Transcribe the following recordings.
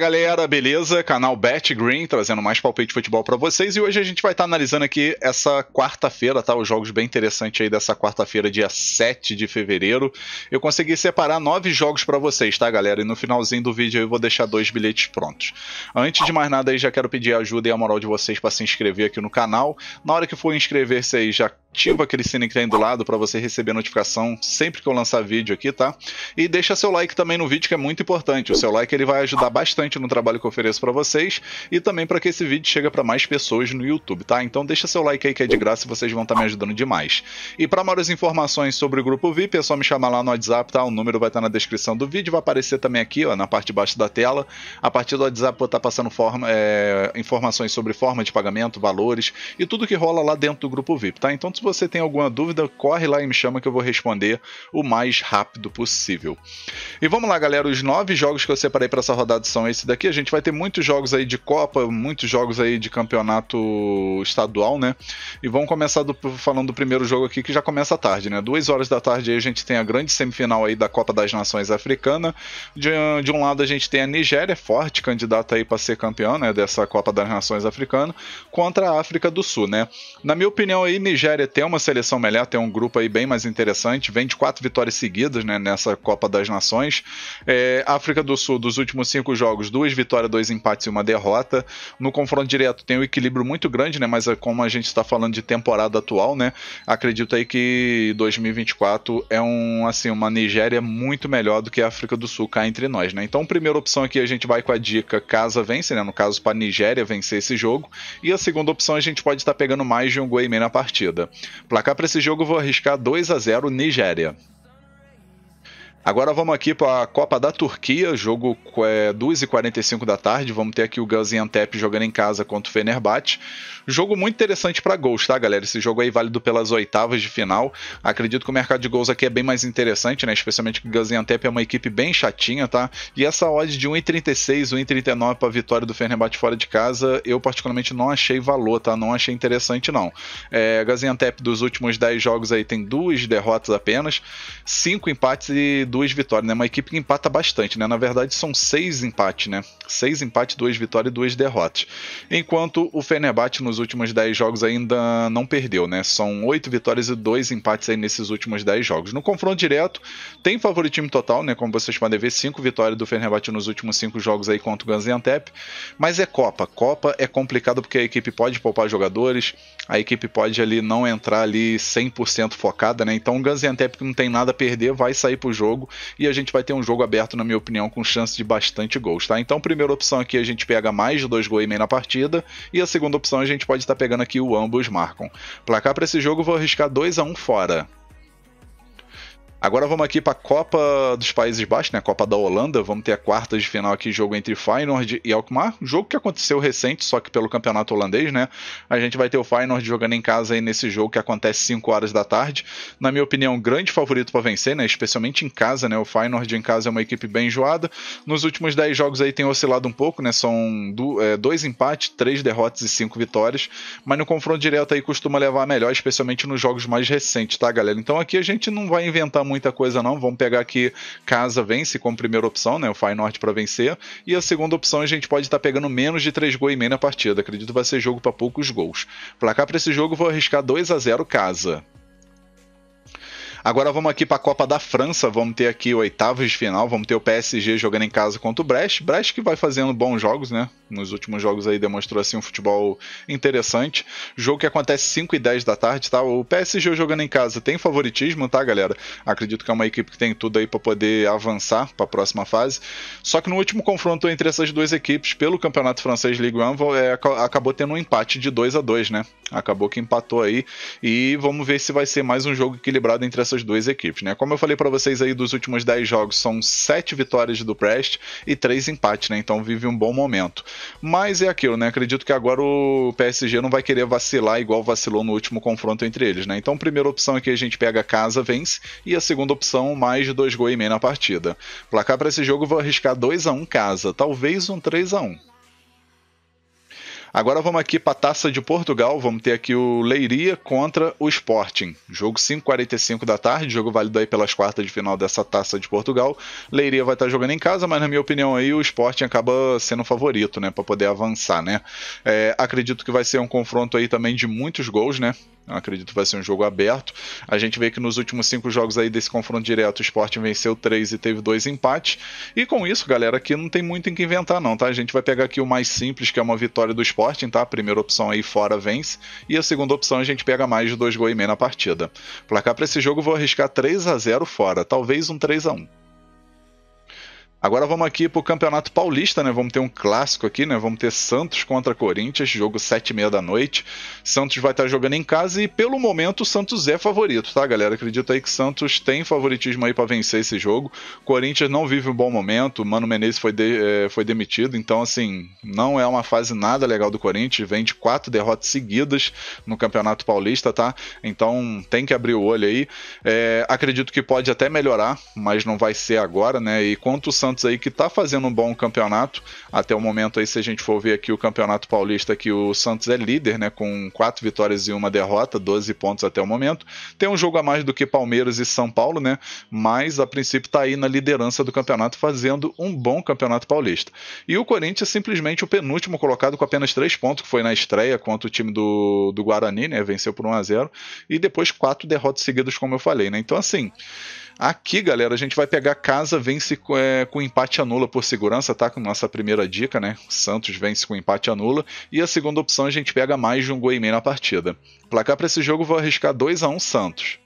galera, beleza? Canal Bet Green trazendo mais palpite de futebol para vocês e hoje a gente vai estar tá analisando aqui essa quarta-feira, tá? Os jogos bem interessantes aí dessa quarta-feira, dia 7 de fevereiro. Eu consegui separar nove jogos para vocês, tá, galera? E no finalzinho do vídeo eu vou deixar dois bilhetes prontos. Antes de mais nada aí, já quero pedir a ajuda e a moral de vocês para se inscrever aqui no canal. Na hora que for inscrever-se aí, já ativa aquele sininho que tem do lado para você receber notificação sempre que eu lançar vídeo aqui, tá? E deixa seu like também no vídeo que é muito importante. O seu like ele vai ajudar bastante no trabalho que eu ofereço para vocês e também para que esse vídeo chegue para mais pessoas no YouTube, tá? Então deixa seu like aí que é de graça e vocês vão estar tá me ajudando demais. E para maiores informações sobre o grupo VIP, é só me chamar lá no WhatsApp, tá? O número vai estar tá na descrição do vídeo, vai aparecer também aqui, ó, na parte de baixo da tela. A partir do WhatsApp vou estar tá passando forma, é, informações sobre forma de pagamento, valores e tudo que rola lá dentro do grupo VIP, tá? Então se você tem alguma dúvida, corre lá e me chama que eu vou responder o mais rápido possível. E vamos lá, galera. Os nove jogos que eu separei para essa rodada são esse daqui. A gente vai ter muitos jogos aí de Copa, muitos jogos aí de campeonato estadual, né? E vamos começar do, falando do primeiro jogo aqui, que já começa à tarde, né? Duas horas da tarde aí a gente tem a grande semifinal aí da Copa das Nações Africana. De, de um lado a gente tem a Nigéria, forte candidata aí para ser campeã, né? Dessa Copa das Nações Africana, contra a África do Sul, né? Na minha opinião aí, Nigéria ter uma seleção melhor, ter um grupo aí bem mais interessante, vem de quatro vitórias seguidas né, nessa Copa das Nações. É, África do Sul, dos últimos cinco jogos, duas vitórias, dois empates e uma derrota. No confronto direto tem um equilíbrio muito grande, né? Mas é como a gente está falando de temporada atual, né? Acredito aí que 2024 é um assim uma Nigéria muito melhor do que a África do Sul cá entre nós, né? Então, primeira opção aqui a gente vai com a dica casa vence, né? No caso para a Nigéria vencer esse jogo. E a segunda opção a gente pode estar tá pegando mais de um gol e meio na partida. Placar para esse jogo, vou arriscar 2 a 0 Nigéria. Agora vamos aqui para a Copa da Turquia, jogo é 2h45 da tarde. Vamos ter aqui o Gaziantep jogando em casa contra o Fenerbahçe. Jogo muito interessante para gols, tá, galera? Esse jogo aí válido pelas oitavas de final. Acredito que o mercado de gols aqui é bem mais interessante, né? Especialmente que o Gaziantep é uma equipe bem chatinha, tá? E essa odd de 1,36, 1,39 para a vitória do Fenerbahçe fora de casa, eu particularmente não achei valor, tá? Não achei interessante, não. É, Gaziantep dos últimos 10 jogos aí tem duas derrotas apenas, cinco empates e duas vitórias, né? Uma equipe que empata bastante, né? Na verdade, são seis empates, né? Seis empates, duas vitórias e duas derrotas. Enquanto o Fenerbahçe nos últimos dez jogos ainda não perdeu, né? São oito vitórias e dois empates aí nesses últimos dez jogos. No confronto direto, tem favoritismo total, né? Como vocês podem ver, cinco vitórias do Fenerbahçe nos últimos cinco jogos aí contra o Gaziantep. Mas é Copa. Copa é complicado porque a equipe pode poupar jogadores, a equipe pode ali não entrar ali 100% focada, né? Então o Gaziantep que não tem nada a perder vai sair pro jogo jogo e a gente vai ter um jogo aberto, na minha opinião, com chance de bastante gols, tá? Então, primeira opção aqui a gente pega mais de dois gols e meio na partida e a segunda opção a gente pode estar tá pegando aqui o ambos marcam. Placar para esse jogo vou arriscar 2 a 1 um fora. Agora vamos aqui para a Copa dos Países Baixos, né? Copa da Holanda. Vamos ter a quarta de final aqui, jogo entre Feyenoord e Alkmaar. Jogo que aconteceu recente, só que pelo campeonato holandês, né? A gente vai ter o Feyenoord jogando em casa aí nesse jogo que acontece 5 horas da tarde. Na minha opinião, grande favorito para vencer, né? Especialmente em casa, né? O Feyenoord em casa é uma equipe bem enjoada. Nos últimos 10 jogos aí tem oscilado um pouco, né? São do, é, dois empates, três derrotas e cinco vitórias. Mas no confronto direto aí costuma levar melhor, especialmente nos jogos mais recentes, tá, galera? Então aqui a gente não vai inventar muita coisa, não. Vamos pegar aqui Casa vence como primeira opção, né? O Feyenoord para vencer. E a segunda opção, a gente pode estar tá pegando menos de 3 gols e meio na partida. Acredito que vai ser jogo para poucos gols. Placar para esse jogo, vou arriscar 2 a 0 Casa. Agora vamos aqui para a Copa da França, vamos ter aqui oitavos de final, vamos ter o PSG jogando em casa contra o Brest. Brest que vai fazendo bons jogos, né? Nos últimos jogos aí demonstrou assim um futebol interessante. Jogo que acontece 5 e 10 da tarde, tá? O PSG jogando em casa tem favoritismo, tá, galera? Acredito que é uma equipe que tem tudo aí para poder avançar para a próxima fase. Só que no último confronto entre essas duas equipes pelo Campeonato Francês Ligue 1 é, acabou tendo um empate de 2 a 2, né? Acabou que empatou aí e vamos ver se vai ser mais um jogo equilibrado entre as essas duas equipes, né? Como eu falei para vocês aí dos últimos 10 jogos, são 7 vitórias do Prest e 3 empates, né? Então vive um bom momento. Mas é aquilo, né? Acredito que agora o PSG não vai querer vacilar igual vacilou no último confronto entre eles, né? Então a primeira opção é que a gente pega casa, vence, e a segunda opção mais de 2 gols e meio na partida. Placar para esse jogo vou arriscar 2 a 1 um casa, talvez um 3 a 1. Um. Agora vamos aqui para a Taça de Portugal. Vamos ter aqui o Leiria contra o Sporting. Jogo 5h45 da tarde, jogo válido aí pelas quartas de final dessa Taça de Portugal. Leiria vai estar tá jogando em casa, mas na minha opinião aí o Sporting acaba sendo favorito, né, para poder avançar, né. É, acredito que vai ser um confronto aí também de muitos gols, né. Eu acredito que vai ser um jogo aberto. A gente vê que nos últimos cinco jogos aí desse confronto direto, o Sport venceu três e teve dois empates. E com isso, galera, aqui não tem muito em que inventar, não, tá? A gente vai pegar aqui o mais simples, que é uma vitória do Sporting, tá? A primeira opção aí fora vence. E a segunda opção a gente pega mais de dois gols e meio na partida. Placar para esse jogo, vou arriscar 3 a 0 fora, talvez um 3 a 1 Agora vamos aqui pro Campeonato Paulista, né? Vamos ter um clássico aqui, né? Vamos ter Santos contra Corinthians, jogo sete h meia da noite. Santos vai estar jogando em casa e pelo momento o Santos é favorito, tá, galera? Acredito aí que Santos tem favoritismo aí para vencer esse jogo. Corinthians não vive um bom momento, Mano Menezes foi, de, é, foi demitido, então assim não é uma fase nada legal do Corinthians. Vem de quatro derrotas seguidas no Campeonato Paulista, tá? Então tem que abrir o olho aí. É, acredito que pode até melhorar, mas não vai ser agora, né? E quanto o Santos Santos aí que tá fazendo um bom campeonato. Até o momento aí, se a gente for ver aqui o Campeonato Paulista, que o Santos é líder, né? Com quatro vitórias e uma derrota, 12 pontos até o momento. Tem um jogo a mais do que Palmeiras e São Paulo, né? Mas a princípio tá aí na liderança do campeonato, fazendo um bom Campeonato Paulista. E o Corinthians simplesmente o penúltimo colocado com apenas três pontos, que foi na estreia contra o time do, do Guarani, né? Venceu por 1 a 0 E depois quatro derrotas seguidas, como eu falei, né? Então, assim. Aqui, galera, a gente vai pegar casa, vence é, com empate anula por segurança, tá? Com nossa primeira dica, né? Santos vence com empate anula. E a segunda opção a gente pega mais de um gol e meio na partida. Placar para esse jogo vou arriscar 2 a 1 Santos.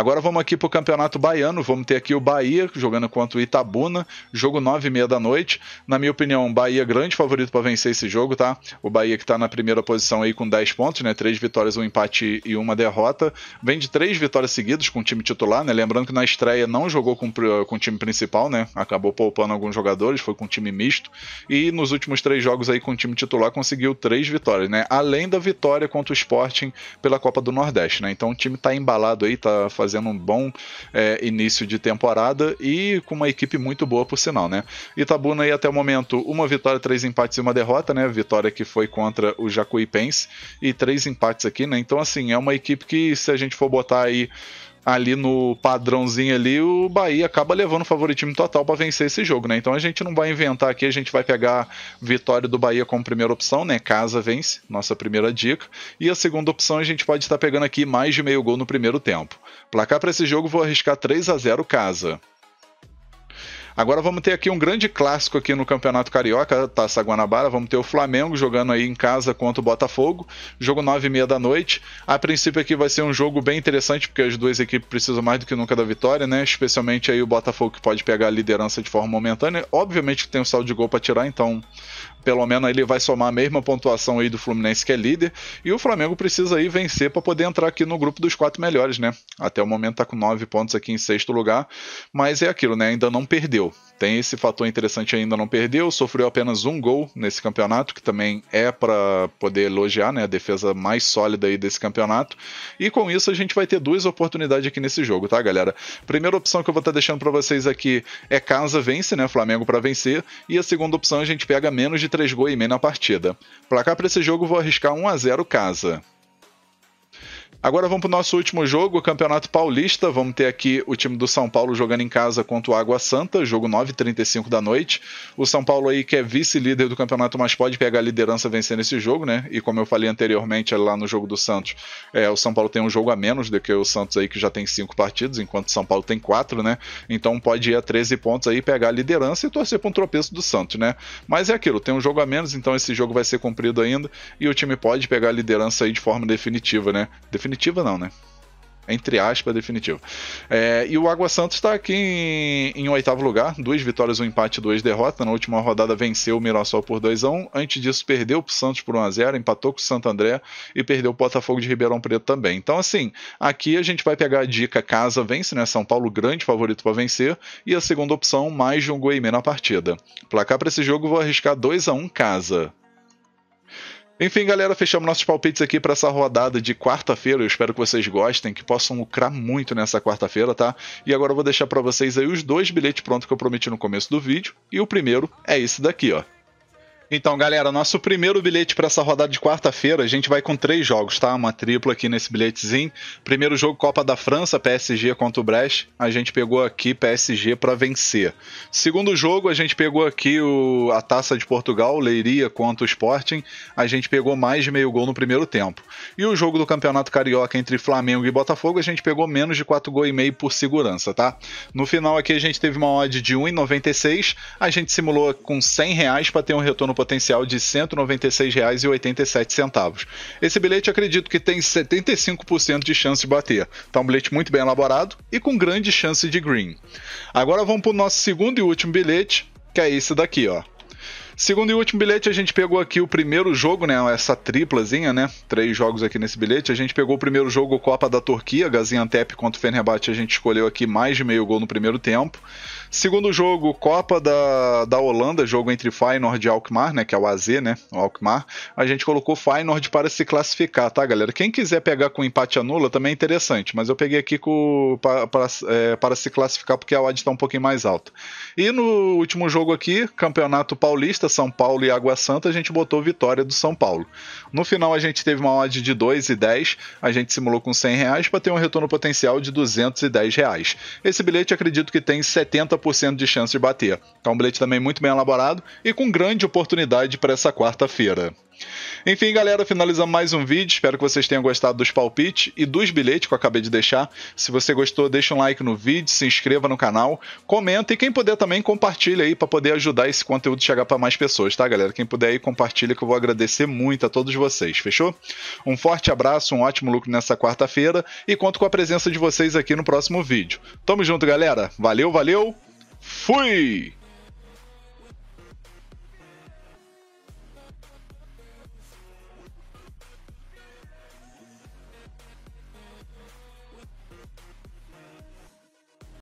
Agora vamos aqui para o Campeonato Baiano. Vamos ter aqui o Bahia jogando contra o Itabuna, jogo 9 h meia da noite. Na minha opinião, Bahia é grande favorito para vencer esse jogo, tá? O Bahia que está na primeira posição aí com 10 pontos, né? Três vitórias, um empate e uma derrota. Vem de três vitórias seguidas com o time titular, né? Lembrando que na estreia não jogou com, com o time principal, né? Acabou poupando alguns jogadores, foi com o time misto. E nos últimos três jogos aí com o time titular conseguiu três vitórias, né? Além da vitória contra o Sporting pela Copa do Nordeste, né? Então o time está embalado aí, tá fazendo fazendo um bom é, início de temporada e com uma equipe muito boa, por sinal, né? Itabuna aí até o momento, uma vitória, três empates e uma derrota, né? Vitória que foi contra o Jacuipense e três empates aqui, né? Então, assim, é uma equipe que se a gente for botar aí ali no padrãozinho ali, o Bahia acaba levando o favoritismo total para vencer esse jogo, né? Então a gente não vai inventar aqui, a gente vai pegar vitória do Bahia como primeira opção, né? Casa vence, nossa primeira dica. E a segunda opção a gente pode estar pegando aqui mais de meio gol no primeiro tempo. Placar para esse jogo vou arriscar 3 a 0 casa. Agora vamos ter aqui um grande clássico aqui no Campeonato Carioca, Taça Guanabara. Vamos ter o Flamengo jogando aí em casa contra o Botafogo. Jogo 9 e meia da noite. A princípio aqui vai ser um jogo bem interessante, porque as duas equipes precisam mais do que nunca da vitória, né? Especialmente aí o Botafogo que pode pegar a liderança de forma momentânea. Obviamente que tem um saldo de gol para tirar, então pelo menos ele vai somar a mesma pontuação aí do Fluminense que é líder. E o Flamengo precisa aí vencer para poder entrar aqui no grupo dos quatro melhores, né? Até o momento tá com nove pontos aqui em sexto lugar, mas é aquilo, né? Ainda não perdeu. Tem esse fator interessante ainda não perdeu, sofreu apenas um gol nesse campeonato, que também é para poder elogiar, né? A defesa mais sólida aí desse campeonato. E com isso a gente vai ter duas oportunidades aqui nesse jogo, tá, galera? Primeira opção que eu vou estar tá deixando para vocês aqui é casa vence, né? Flamengo para vencer. E a segunda opção a gente pega menos de 3 gols e meio na partida. Placar para esse jogo vou arriscar 1 a 0 casa. Agora vamos para o nosso último jogo, o Campeonato Paulista. Vamos ter aqui o time do São Paulo jogando em casa contra o Água Santa, jogo 9h35 da noite. O São Paulo aí que é vice-líder do campeonato, mas pode pegar a liderança vencendo esse jogo, né? E como eu falei anteriormente lá no jogo do Santos, é, o São Paulo tem um jogo a menos do que o Santos aí que já tem cinco partidos, enquanto o São Paulo tem quatro, né? Então pode ir a 13 pontos aí, pegar a liderança e torcer para um tropeço do Santos, né? Mas é aquilo, tem um jogo a menos, então esse jogo vai ser cumprido ainda e o time pode pegar a liderança aí de forma definitiva, né? Definitiva definitiva não, né? Entre aspas, definitiva. É, e o Água Santos está aqui em, em, oitavo lugar, duas vitórias, um empate, duas derrotas. Na última rodada venceu o Mirassol por 2 a 1 Antes disso, perdeu para o Santos por 1x0, empatou com o Santo André e perdeu o Botafogo de Ribeirão Preto também. Então, assim, aqui a gente vai pegar a dica: casa vence, né? São Paulo, grande favorito para vencer. E a segunda opção, mais de um gol e meio na partida. Placar para esse jogo, vou arriscar 2 a 1 casa. Enfim, galera, fechamos nossos palpites aqui para essa rodada de quarta-feira. Eu espero que vocês gostem, que possam lucrar muito nessa quarta-feira, tá? E agora eu vou deixar para vocês aí os dois bilhetes prontos que eu prometi no começo do vídeo. E o primeiro é esse daqui, ó. Então, galera, nosso primeiro bilhete para essa rodada de quarta-feira, a gente vai com três jogos, tá? Uma tripla aqui nesse bilhetezinho. Primeiro jogo Copa da França, PSG contra o Brest. A gente pegou aqui PSG para vencer. Segundo jogo, a gente pegou aqui o, a Taça de Portugal, Leiria contra o Sporting. A gente pegou mais de meio gol no primeiro tempo. E o jogo do Campeonato Carioca entre Flamengo e Botafogo, a gente pegou menos de 4 gol e meio por segurança, tá? No final aqui a gente teve uma odd de 1,96. A gente simulou com 100 reais para ter um retorno potencial de R$ 196,87. Esse bilhete acredito que tem 75% de chance de bater. Tá um bilhete muito bem elaborado e com grande chance de green. Agora vamos para o nosso segundo e último bilhete, que é esse daqui, ó. Segundo e último bilhete, a gente pegou aqui o primeiro jogo, né? Essa triplazinha, né? Três jogos aqui nesse bilhete. A gente pegou o primeiro jogo Copa da Turquia, Gaziantep contra o Fenerbahçe. A gente escolheu aqui mais de meio gol no primeiro tempo. Segundo jogo, Copa da, da Holanda, jogo entre Feyenoord e Alkmaar, né, que é o AZ, né, o Alkmaar. A gente colocou Feyenoord para se classificar, tá, galera? Quem quiser pegar com empate anula também é interessante, mas eu peguei aqui com, para, para, é, para se classificar porque a odd está um pouquinho mais alta. E no último jogo aqui, Campeonato Paulista, são Paulo e Água Santa, a gente botou vitória do São Paulo. No final a gente teve uma odd de 2,10, a gente simulou com 100 reais para ter um retorno potencial de 210 reais. Esse bilhete acredito que tem 70% de chance de bater. É um bilhete também muito bem elaborado e com grande oportunidade para essa quarta-feira. Enfim, galera, finalizamos mais um vídeo. Espero que vocês tenham gostado dos palpites e dos bilhetes que eu acabei de deixar. Se você gostou, deixa um like no vídeo, se inscreva no canal, comenta e quem puder também compartilha aí para poder ajudar esse conteúdo chegar para mais pessoas, tá, galera? Quem puder aí compartilha que eu vou agradecer muito a todos vocês, fechou? Um forte abraço, um ótimo lucro nessa quarta-feira e conto com a presença de vocês aqui no próximo vídeo. Tamo junto, galera. Valeu, valeu. Fui!